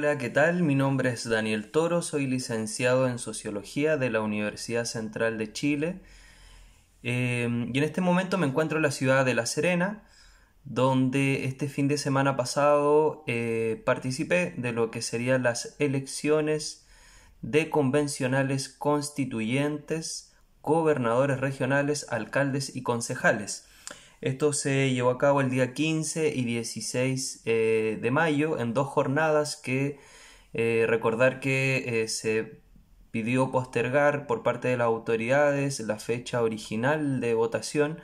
Hola, ¿qué tal? Mi nombre es Daniel Toro, soy licenciado en Sociología de la Universidad Central de Chile em, y en este momento me encuentro en la ciudad de La Serena, donde este fin de semana pasado eh, participé de lo que serían las elecciones de convencionales constituyentes, gobernadores regionales, alcaldes y concejales esto se llevó a cabo el día 15 y 16 eh, de mayo en dos jornadas que eh, recordar que eh, se pidió postergar por parte de las autoridades la fecha original de votación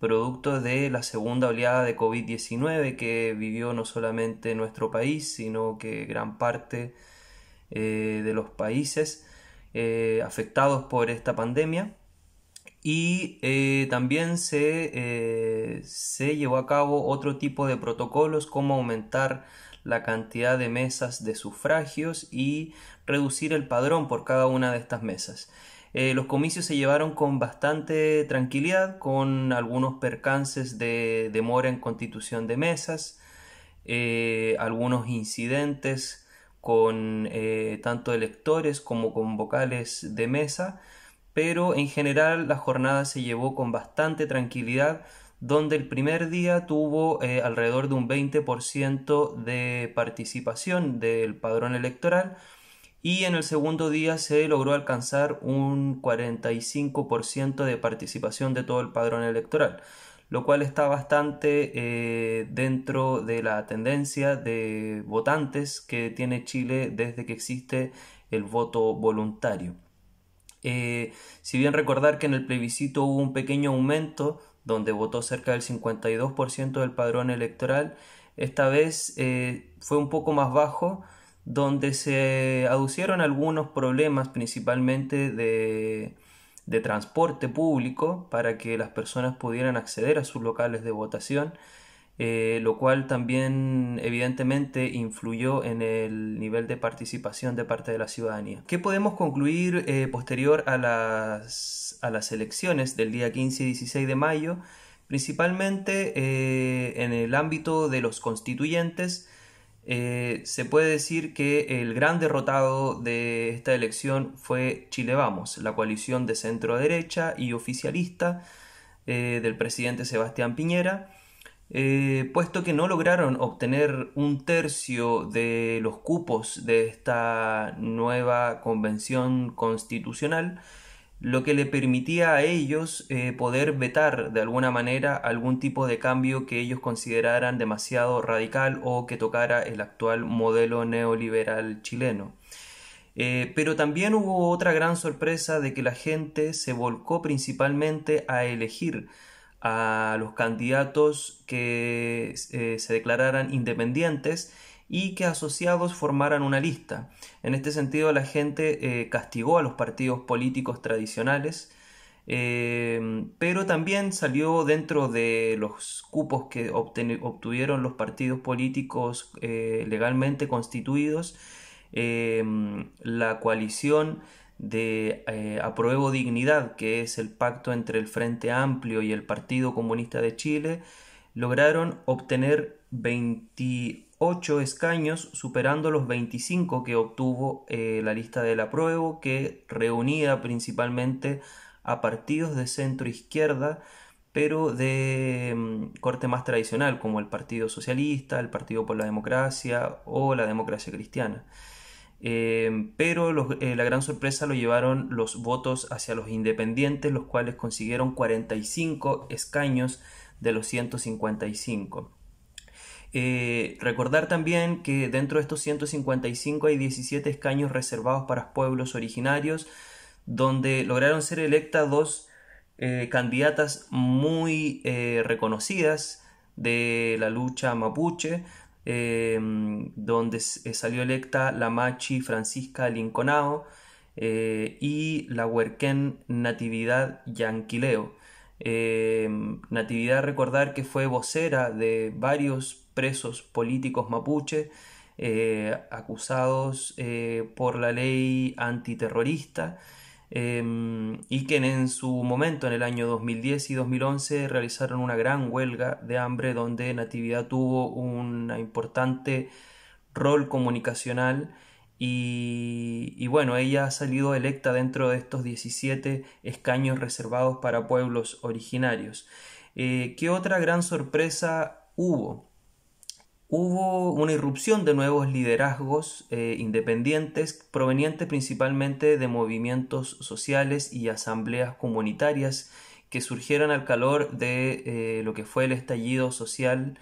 producto de la segunda oleada de COVID-19 que vivió no solamente nuestro país, sino que gran parte de los países afectados por esta pandemia. Y eh, también eh, se, llevó a cabo otro tipo de protocolos como aumentar la cantidad de mesas de sufragios y reducir el padrón por cada una de estas mesas. Eh, los comicios se llevaron con bastante tranquilidad, con algunos percances de demora en constitución de mesas, algunos incidentes con tanto electores como con vocales de mesa, pero en general la jornada se llevó con bastante tranquilidad, donde el primer día tuvo eh, alrededor de un 20% de participación del padrón electoral y en el segundo día se logró alcanzar un 45% de participación de todo el padrón electoral, lo cual está bastante eh, dentro de la tendencia de votantes que tiene Chile desde que existe el voto voluntario. Eh, si bien recordar que en el plebiscito hubo un pequeño aumento, donde votó cerca del 52% del padrón electoral, esta vez eh, fue un poco más bajo, donde se aducieron algunos problemas principalmente de, de transporte público para que las personas pudieran acceder a sus locales de votación eh, lo cual también evidentemente influyó en el nivel de participación de parte de la ciudadanía. ¿Qué podemos concluir eh, posterior a las, a las elecciones del día 15 y 16 de mayo? Principalmente eh, en el ámbito de los constituyentes, se puede decir que el gran derrotado de esta elección fue Chile Vamos, la coalición de centro derecha y oficialista del presidente Sebastián Piñera, eh, puesto que no lograron obtener un tercio de los cupos de esta nueva convención constitucional, lo que le permitía a ellos eh, poder vetar de alguna manera algún tipo de cambio que ellos consideraran demasiado radical o que tocara el actual modelo neoliberal chileno. Eh, pero también hubo otra gran sorpresa de que la gente se volcó principalmente a elegir a los candidatos que eh, se declararan independientes y que asociados formaran una lista. En este sentido, la gente eh, castigó a los partidos políticos tradicionales, eh, pero también salió dentro de los cupos que obtuvieron los partidos políticos legalmente constituidos la coalición de eh, Apruebo Dignidad, que es el pacto entre el Frente Amplio y el Partido Comunista de Chile, lograron obtener 28 escaños, superando los 25 que obtuvo eh, la lista del apruebo, que reunía principalmente a partidos de centro izquierda, pero de mm, corte más tradicional, como el Partido Socialista, el Partido por la Democracia o la Democracia Cristiana. Eh, pero eh, la gran sorpresa lo llevaron los votos hacia los independientes, los cuales consiguieron 45 escaños de los 155. Eh, recordar también que dentro de estos 155 hay 17 escaños reservados para pueblos originarios, donde lograron ser electas dos candidatas muy reconocidas de la lucha mapuche, Em, donde eh, salió electa la Machi Francisca Linconao eh, y la Huerquén Natividad Yanquileo. Em, Natividad, recordar que fue vocera de varios presos políticos mapuche eh, acusados por la ley antiterrorista. Em, y que en su momento, en el año 2010 y 2011, realizaron una gran huelga de hambre donde Natividad tuvo un importante rol comunicacional y, bueno, ella ha salido electa dentro de estos 17 escaños reservados para pueblos originarios. Eh, ¿Qué otra gran sorpresa hubo? hubo una irrupción de nuevos liderazgos eh, independientes provenientes principalmente de movimientos sociales y asambleas comunitarias que surgieron al calor de eh, lo que fue el estallido social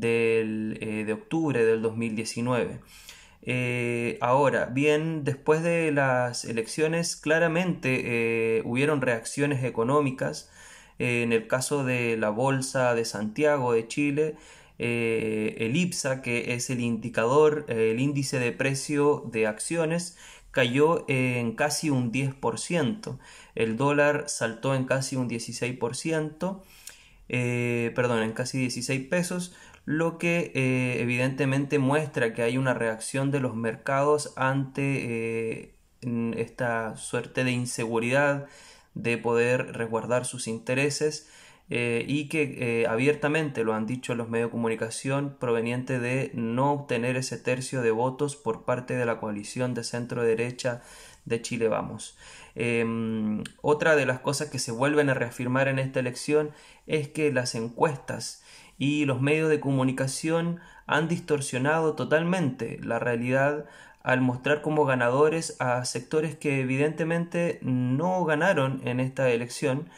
eh, de octubre del 2019. ahora, bien, después de las elecciones claramente hubieron reacciones económicas. en el caso de la Bolsa de Santiago de Chile, eh, el IPSA, que es el indicador, eh, el índice de precio de acciones, cayó en casi un 10%. El dólar saltó en casi un 16%, eh, perdón, en casi 16 pesos, lo que evidentemente muestra que hay una reacción de los mercados ante esta suerte de inseguridad de poder resguardar sus intereses eh, y que eh, abiertamente lo han dicho los medios de comunicación proveniente de no obtener ese tercio de votos por parte de la coalición de centro derecha de Chile Vamos. Em, otra de las cosas que se vuelven a reafirmar en esta elección es que las encuestas y los medios de comunicación han distorsionado totalmente la realidad al mostrar como ganadores a sectores que evidentemente no ganaron en esta elección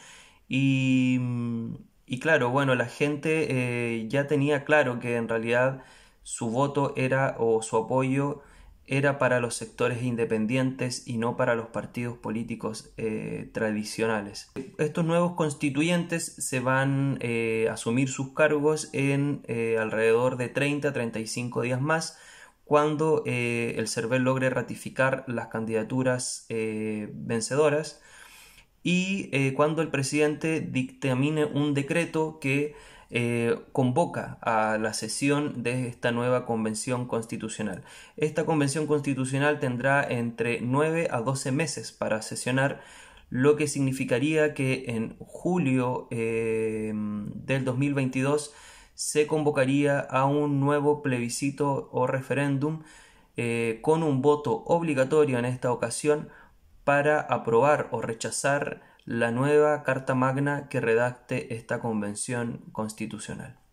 Mm, y, claro, bueno, la gente eh, ya tenía claro que en realidad su voto era o su apoyo era para los sectores independientes y no para los partidos políticos eh, tradicionales. Estos nuevos constituyentes se van eh, a asumir sus cargos en alrededor de 30-35 días más cuando el CERVEL logre ratificar las candidaturas vencedoras y eh, cuando el presidente dictamine un decreto que eh, convoca a la sesión de esta nueva convención constitucional. Esta convención constitucional tendrá entre 9 a 12 meses para sesionar, lo que significaría que en julio eh, del 2022 se convocaría a un nuevo plebiscito o referéndum con un voto obligatorio en esta ocasión para aprobar o rechazar la nueva Carta Magna que redacte esta Convención Constitucional.